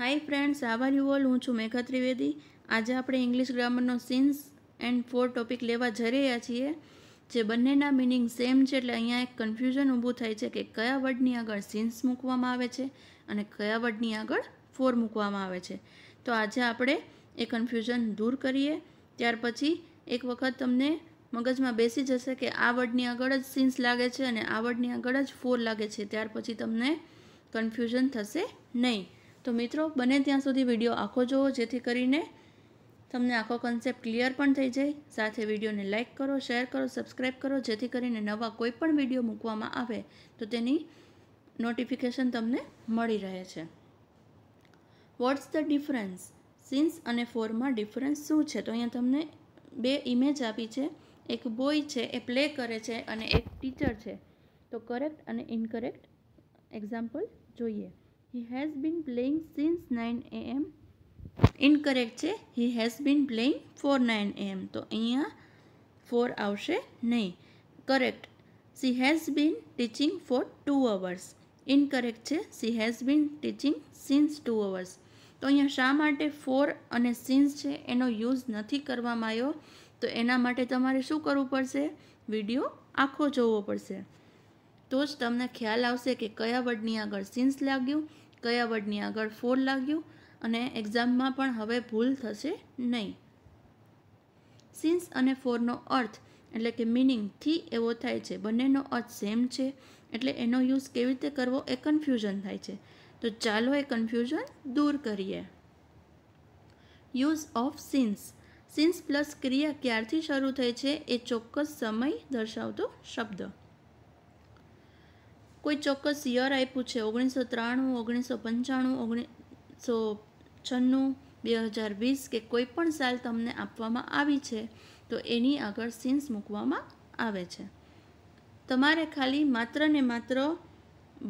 Hi friends how are you all હું છું મેઘા ત્રિવેદી આજે આપણે ઇંગ્લિશ ગ્રામરનો સિન્સ એન્ડ ફોર ટોપિક લેવા જઈ રહ્યા છીએ જે બંનેના મિનિંગ સેમ છે એટલે અહીંયા એક કન્ફ્યુઝન ઊભું થાય છે કે કયા વર્ડની આગળ સિન્સ મૂકવામાં આવે છે અને કયા વર્ડની આગળ ફોર મૂકવામાં આવે છે તો આજે આપણે એ કન્ફ્યુઝન દૂર કરીએ ત્યાર પછી એક વખત તમને મગજમાં બેસી જશે કે આ વર્ડની આગળ જ સિન્સ લાગે છે અને આ વર્ડની આગળ જ ફોર લાગે છે ત્યાર પછી તમને કન્ફ્યુઝન થશે નહીં તો મિત્રો બને ત્યાં સુધી વિડીયો આખો જુઓ જેથી કરીને તમને આખો કન્સેપ્ટ ક્લિયર પણ થઈ જાય સાથે વિડીયોને લાઇક કરો શેર કરો સબસ્ક્રાઈબ કરો જેથી કરીને નવા કોઈ પણ વિડીયો મૂકવામાં આવે તો તેની નોટિફિકેશન તમને મળી રહે છે વોટ્સ ધ ડિફરન્સ સિન્સ અને ફોરમાં ડિફરન્સ શું છે તો અહીંયા તમને બે ઇમેજ આપી છે એક બોય છે એ પ્લે કરે છે અને એક ટીચર છે તો કરેક્ટ અને ઇનકરેક્ટ એક્ઝામ્પલ જોઈએ he has been playing since nine AM incorrect છે he has been playing for nine AM તો અહીંયા ફોર આવશે નહીં correct she has been teaching for two hours incorrect છે she has been teaching since two hours તો અહીંયા શા માટે ફોર અને સિન્સ છે એનો યુઝ નથી કરવામાં આવ્યો તો એના માટે તમારે શું કરવું પડશે વિડીયો આખો જોવો પડશે તો જ તમને ખ્યાલ આવશે કે કયા વર્ડની આગળ સિન્સ લાગ્યું કયા વર્ડની આગળ ફોર લાગ્યું અને એક્ઝામમાં પણ હવે ભૂલ થશે નહીં સિન્સ અને ફોરનો અર્થ એટલે કે મિનિંગથી એવો થાય છે બંનેનો અર્થ સેમ છે એટલે એનો યુઝ કેવી રીતે કરવો એ કન્ફ્યુઝન થાય છે તો ચાલો એ કન્ફ્યુઝન દૂર કરીએ use of since since plus ક્રિયા ક્યારથી શરૂ થઈ છે એ ચોક્કસ સમય દર્શાવતો શબ્દ કોઈ ચોક્કસ યર આપ્યું છે ઓગણીસો ત્રાણું ઓગણીસો પંચાણું ઓગણીસો છન્નું બે હજાર વીસ કે કોઈ પણ સાલ તમને આપવામાં આવી છે તો એની આગળ સીન્સ મૂકવામાં આવે છે તમારે ખાલી માત્ર ને માત્ર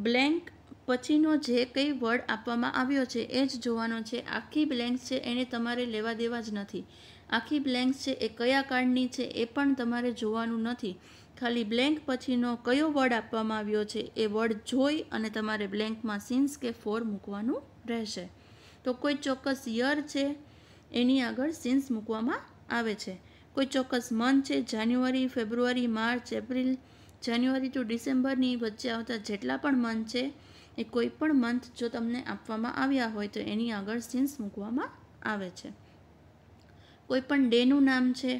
બ્લેન્ક પછીનો જે કંઈ વર્ડ આપવામાં આવ્યો છે એ જ જોવાનો છે આખી બ્લેન્ક્સ છે એને તમારે લેવા દેવા જ નથી આખી બ્લેન્ક્સ છે એ કયા કાર્ડની છે એ પણ તમારે જોવાનું નથી ખાલી બ્લેન્ક પછીનો કયો વર્ડ આપવામાં આવ્યો છે એ વર્ડ જોઈ અને તમારે બ્લેન્કમાં સિન્સ કે ફોર મૂકવાનું રહેશે તો કોઈ ચોક્કસ યર છે એની આગળ સિન્સ મૂકવામાં આવે છે કોઈ ચોક્કસ મંથ છે January February March April January to ડિસેમ્બરની વચ્ચે આવતા જેટલા પણ મંથ છે એ કોઈ પણ મંથ જો તમને આપવામાં આવ્યા હોય તો એની આગળ સિન્સ મૂકવામાં આવે છે કોઈ પણ ડેનું નામ છે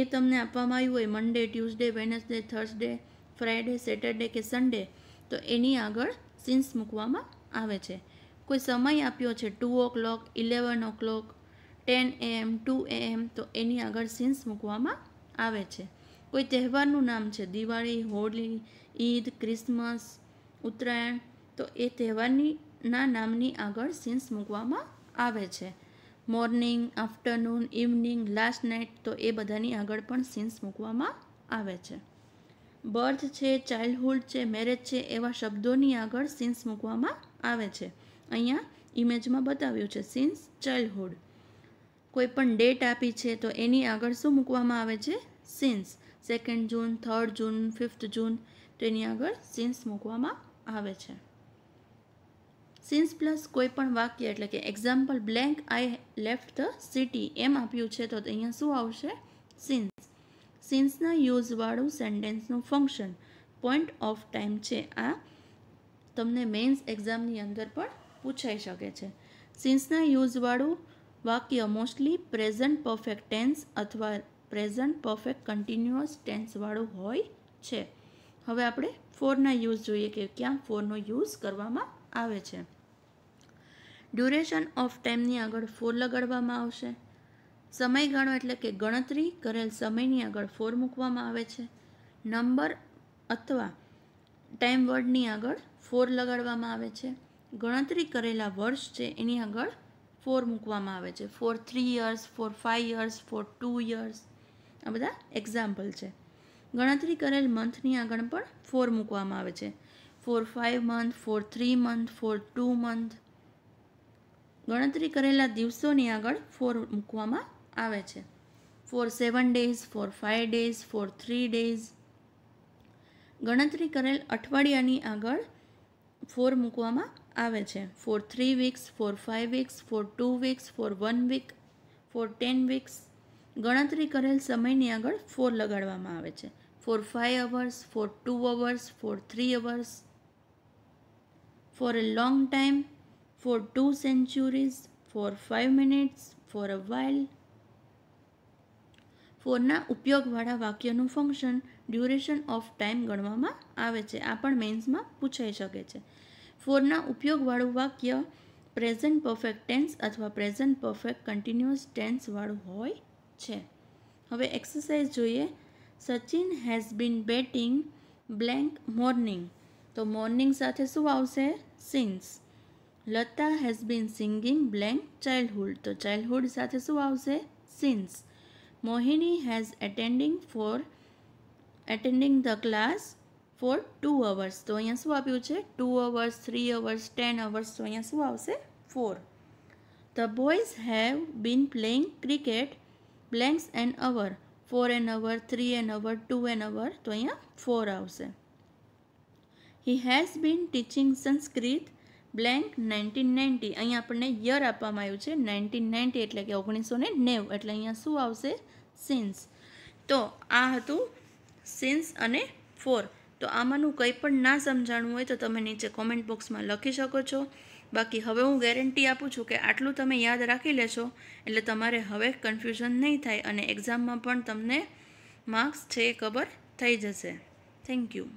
એ તમને આપવામાં આવ્યું હોય Monday Tuesday Wednesday Thursday Friday Saturday કે સન્ડે તો એની આગળ સીન્સ મૂકવામાં આવે છે કોઈ સમય આપ્યો છે two o'clock eleven o'clock ten AM two AM તો એની આગળ સીન્સ મૂકવામાં આવે છે કોઈ તહેવારનું નામ છે દિવાળી હોળી ઈદ ક્રિસમસ ઉત્તરાયણ તો એ તહેવારની ના નામની આગળ સિન્સ મૂકવામાં આવે છે morning afternoon evening last night તો એ બધાની આગળ પણ સીન્સ મૂકવામાં આવે છે બર્થ છે ચાઇલ્ડહુડ છે મેરેજ છે એવા શબ્દોની આગળ સીન્સ મૂકવામાં આવે છે અહીંયા ઇમેજમાં બતાવ્યું છે સીન્સ ચાઇલ્ડહુડ કોઈ પણ ડેટ આપી છે તો એની આગળ શું મૂકવામાં આવે છે since second June third June fifth June તો એની આગળ સીન્સ મૂકવામાં આવે છે સિન્સ પ્લસ કોઈ પણ વાક્ય એટલે કે example blank I left the city એમ આપ્યું છે તો અહીંયા શું આવશે સિન્સ સિન્સના યુઝવાળું સેન્ટેન્સનું ફંક્શન પોઈન્ટ ઓફ ટાઈમ છે આ તમને મેન્સ એક્ઝામની અંદર પણ પૂછાઈ શકે છે સિન્સના યુઝવાળું વાક્ય મોસ્ટલી પ્રેઝન્ટ પરફેક્ટ ટેન્સ અથવા પ્રેઝન્ટ પરફેક્ટ કન્ટિન્યુઅસ ટેન્સવાળું હોય છે હવે આપણે ફોરના યુઝ જોઈએ કે ક્યાં ફોરનો યુઝ કરવામાં આવે છે ડ્યુરેશન ઓફ ટાઈમની આગળ ફોર લગાડવામાં આવશે સમયગાળો એટલે કે ગણતરી કરેલ સમયની આગળ ફોર મૂકવામાં આવે છે નંબર અથવા ટાઈમ વર્ડની આગળ ફોર લગાડવામાં આવે છે ગણતરી કરેલા વર્ષ છે એની આગળ ફોર મૂકવામાં આવે છે for three years for five years for two years આ બધા એક્ઝામ્પલ છે ગણતરી કરેલ મંથની આગળ પણ ફોર મૂકવામાં આવે છે for five month for three month for two month ગણતરી કરેલા દિવસોની આગળ ફોર મૂકવામાં આવે છે for seven days for five days for three days ગણતરી કરેલ અઠવાડિયાની આગળ ફોર મૂકવામાં આવે છે for three weeks for five weeks for two weeks for one week for ten weeks ગણતરી કરેલ સમયની આગળ ફોર લગાડવામાં આવે છે for five hours for two hours for three hours four a long time for two centuries, for five minutes for a while. ફોરના ઉપયોગવાળા વાક્યનું ફંક્શન ડ્યુરેશન ઓફ ટાઈમ ગણવામાં આવે છે આ પણ મેન્સમાં પૂછાઈ શકે છે ફોરના ઉપયોગવાળું વાક્ય પ્રેઝન્ટ પરફેક્ટ ટેન્સ અથવા પ્રેઝન્ટ પરફેક્ટ કન્ટિન્યુઅસ ટેન્સવાળું હોય છે હવે એક્સરસાઇઝ જોઈએ Sachin has been batting blank morning તો મોર્નિંગ સાથે શું આવશે since Lata has been singing blank childhood તો ચાઇલ્ડહુડ સાથે શું આવશે since Mohini has attending for attending the class for two hours તો અહીંયા શું આપ્યું છે two hours three hours ten hours તો અહીંયા શું આવશે for the boys have been playing cricket blanks an hour for an hour three an hour two an hour તો અહીંયા ફોર આવશે he has been teaching Sanskrit blank nineteen ninety અહીંયા આપણને year આપવામાં આવ્યું છે નાઇન્ટીન નાઇન્ટી એટલે કે ઓગણીસો ને નેવું એટલે અહીંયા શું આવશે સિન્સ તો આ હતું સિન્સ અને ફોર તો આમાંનું કંઈ પણ ના સમજાણું હોય તો તમે નીચે કોમેન્ટ બોક્સમાં લખી શકો છો બાકી હવે હું ગેરંટી આપું છું કે આટલું તમે યાદ રાખી લેશો એટલે તમારે હવે કન્ફ્યુઝન નહીં થાય અને એક્ઝામમાં પણ તમને માર્ક્સ છે એ ખબર થઈ જશે થેન્ક યુ